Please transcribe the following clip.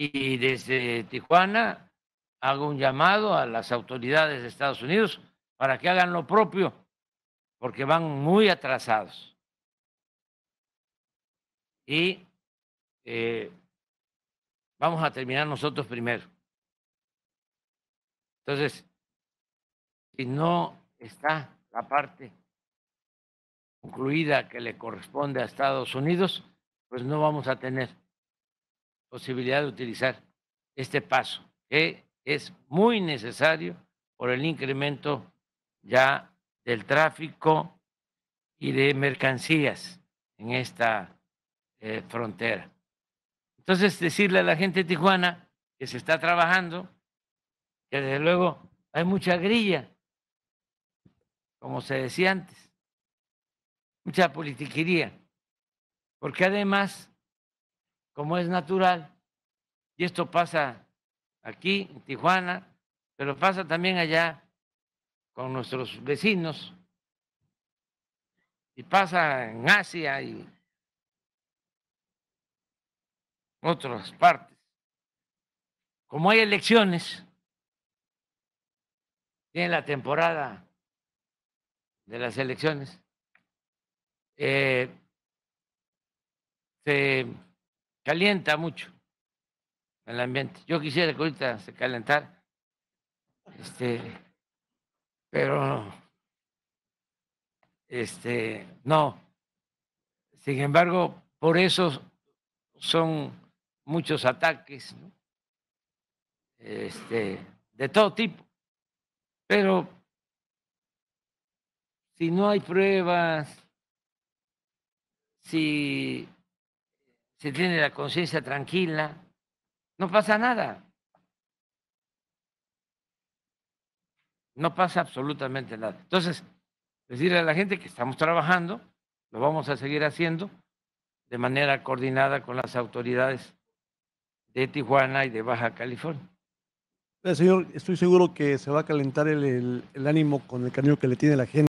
Y desde Tijuana hago un llamado a las autoridades de Estados Unidos para que hagan lo propio, porque van muy atrasados. Y eh, vamos a terminar nosotros primero. Entonces, si no está la parte concluida que le corresponde a Estados Unidos, pues no vamos a tener posibilidad de utilizar este paso, que es muy necesario por el incremento ya del tráfico y de mercancías en esta eh, frontera. Entonces, decirle a la gente de Tijuana que se está trabajando, que desde luego hay mucha grilla, como se decía antes, mucha politiquería, porque además como es natural. Y esto pasa aquí, en Tijuana, pero pasa también allá con nuestros vecinos. Y pasa en Asia y otras partes. Como hay elecciones, tiene la temporada de las elecciones, eh, se Calienta mucho el ambiente. Yo quisiera que ahorita se calentara, este, pero este, no. Sin embargo, por eso son muchos ataques, este, de todo tipo. Pero si no hay pruebas, si se tiene la conciencia tranquila, no pasa nada. No pasa absolutamente nada. Entonces, decirle a la gente que estamos trabajando, lo vamos a seguir haciendo de manera coordinada con las autoridades de Tijuana y de Baja California. Eh, señor, estoy seguro que se va a calentar el, ánimo con el cariño que le tiene la gente.